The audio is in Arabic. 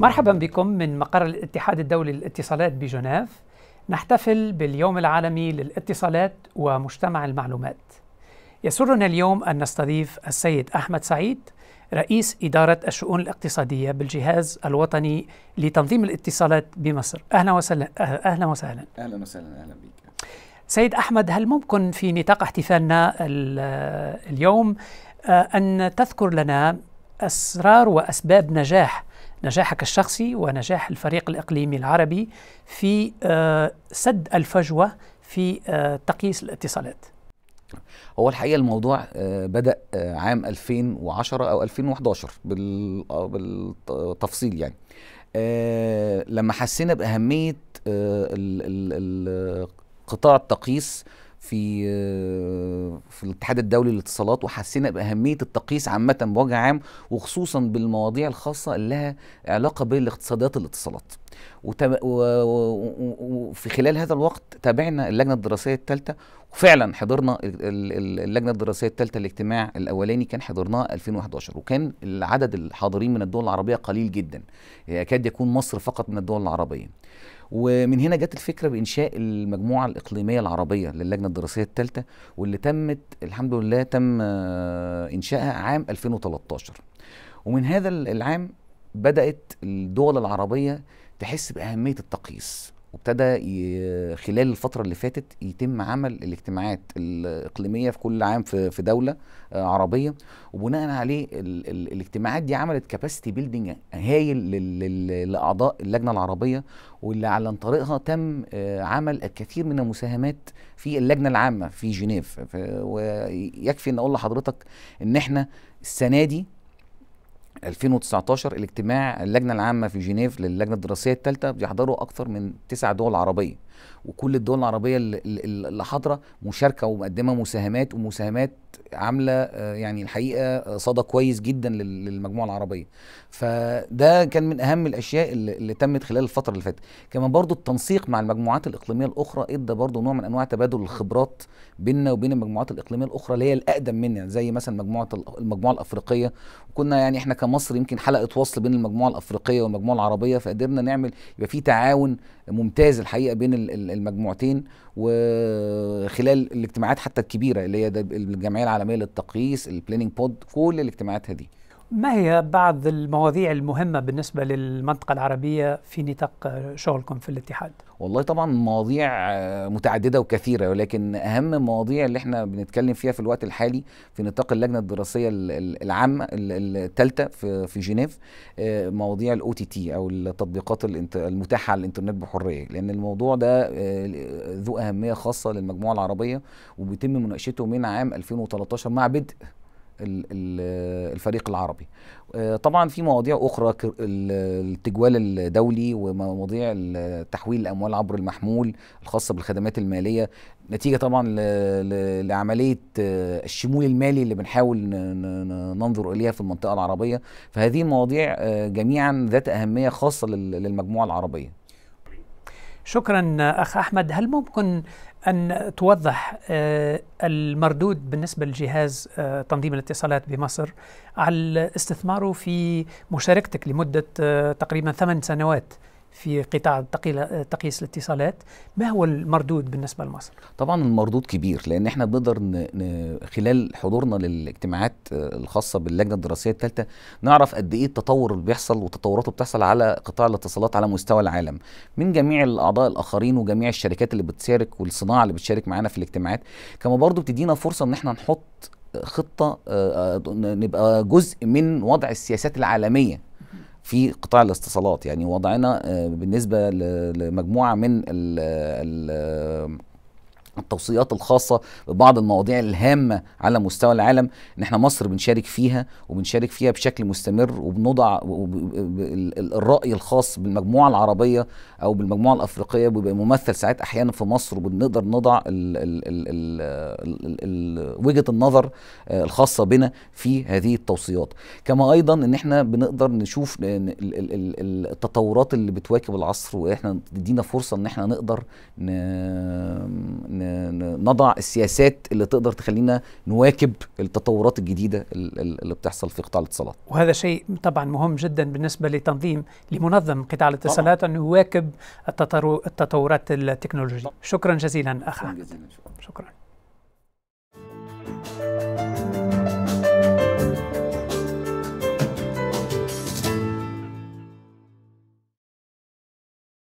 مرحبا بكم من مقر الاتحاد الدولي للاتصالات بجنيف نحتفل باليوم العالمي للاتصالات ومجتمع المعلومات يسرنا اليوم أن نستضيف السيد أحمد سعيد رئيس إدارة الشؤون الاقتصادية بالجهاز الوطني لتنظيم الاتصالات بمصر أهلا وسهلا أهلا وسهلا أهلا وسهلا أهلا بك سيد أحمد هل ممكن في نطاق احتفالنا اليوم آه، أن تذكر لنا أسرار وأسباب نجاح نجاحك الشخصي ونجاح الفريق الإقليمي العربي في آه، سد الفجوة في آه، تقييس الاتصالات هو الحقيقه الموضوع آه، بدا عام 2010 او 2011 بالتفصيل يعني لما حسينا باهميه قطاع التقييس في في الاتحاد الدولي للاتصالات وحسينا باهميه التقييس عامه بوجه عام وخصوصا بالمواضيع الخاصه اللي لها علاقه بالاقتصاديات الاتصالات وتب... وفي و... خلال هذا الوقت تابعنا اللجنه الدراسيه الثالثه وفعلا حضرنا اللجنه الدراسيه الثالثه الاجتماع الاولاني كان حضرناه 2011 وكان العدد الحاضرين من الدول العربيه قليل جدا يكاد يكون مصر فقط من الدول العربيه ومن هنا جت الفكره بانشاء المجموعه الاقليميه العربيه للجنه الدراسيه الثالثه واللي تمت الحمد لله تم آه، انشائها عام 2013 ومن هذا العام بدات الدول العربيه تحس باهميه التقييس وابتدى خلال الفتره اللي فاتت يتم عمل الاجتماعات الاقليميه في كل عام في في دوله آه، عربيه وبناء عليه ال ال الاجتماعات دي عملت كاباسيتي بيلدينج هايل لاعضاء اللجنه العربيه واللي على طريقها تم آه، عمل الكثير من المساهمات في اللجنه العامه في جنيف ويكفي ان اقول لحضرتك ان احنا السنه دي 2019 الاجتماع اللجنه العامه في جنيف للجنه الدراسيه الثالثه بيحضروا اكثر من تسع دول عربيه وكل الدول العربيه اللي حاضره مشاركه ومقدمه مساهمات ومساهمات عامله آه، يعني الحقيقه آه، صدى كويس جدا للمجموعه العربيه فده كان من اهم الاشياء اللي, تمت خلال الفتره اللي فاتت كمان برضو التنسيق مع المجموعات الاقليميه الاخرى ادى برضو نوع من انواع تبادل الخبرات بيننا وبين المجموعات الاقليميه الاخرى اللي هي الاقدم منا يعني زي مثلا مجموعه المجموعه الافريقيه وكنا يعني احنا كمصر يمكن حلقه وصل بين المجموعه الافريقيه والمجموعه العربيه فقدرنا نعمل يبقى في تعاون ممتاز الحقيقه بين المجموعتين وخلال الاجتماعات حتى الكبيره اللي هي الجمعيه العالميه للتقييس البلاننج بود كل الاجتماعات هذه ما هي بعض المواضيع المهمة بالنسبة للمنطقة العربية في نطاق شغلكم في الاتحاد؟ والله طبعا مواضيع آه، متعددة وكثيرة ولكن أهم المواضيع اللي احنا بنتكلم فيها في الوقت الحالي في نطاق اللجنة الدراسية العامة الثالثة في جنيف آه، مواضيع الاو تي تي أو التطبيقات المتاحة على الإنترنت بحرية لأن الموضوع ده آه، ذو أهمية خاصة للمجموعة العربية وبيتم مناقشته من عام 2013 مع بدء الفريق العربي آه، طبعا في مواضيع اخرى التجوال الدولي ومواضيع تحويل الاموال عبر المحمول الخاصه بالخدمات الماليه نتيجه طبعا لعمليه آه، الشمول المالي اللي بنحاول ننظر اليها في المنطقه العربيه فهذه المواضيع آه، جميعا ذات اهميه خاصه للمجموعه العربيه شكرا اخ احمد هل ممكن أن توضح آه، المردود بالنسبة لجهاز آه، تنظيم الاتصالات بمصر على استثماره في مشاركتك لمدة آه، تقريبا ثمان سنوات في قطاع تقييس تقيس الاتصالات ما هو المردود بالنسبه لمصر طبعا المردود كبير لان احنا بنقدر خلال حضورنا للاجتماعات الخاصه باللجنه الدراسيه الثالثه نعرف قد ايه التطور اللي بيحصل وتطوراته بتحصل على قطاع الاتصالات على مستوى العالم من جميع الاعضاء الاخرين وجميع الشركات اللي بتشارك والصناعه اللي بتشارك معانا في الاجتماعات كما برضو بتدينا فرصه ان احنا نحط خطه آه، آه، نبقى جزء من وضع السياسات العالميه في قطاع الاتصالات يعني وضعنا آه، بالنسبه لمجموعه من التوصيات الخاصة ببعض المواضيع الهامة على مستوى العالم ان احنا مصر بنشارك فيها وبنشارك فيها بشكل مستمر وبنضع الرأي الخاص بالمجموعة العربية او بالمجموعة الافريقية بيبقى ممثل ساعات احيانا في مصر وبنقدر نضع وجهة النظر آه، الخاصة بنا في هذه التوصيات كما ايضا ان احنا بنقدر نشوف التطورات اللي بتواكب العصر واحنا تدينا فرصة ان احنا نقدر نضع السياسات اللي تقدر تخلينا نواكب التطورات الجديده اللي بتحصل في قطاع الاتصالات. وهذا شيء طبعا مهم جدا بالنسبه لتنظيم لمنظم قطاع الاتصالات انه يواكب التطورات التكنولوجيه. شكرا جزيلا اخ شكرا. جزيلا شكرا. شكرا.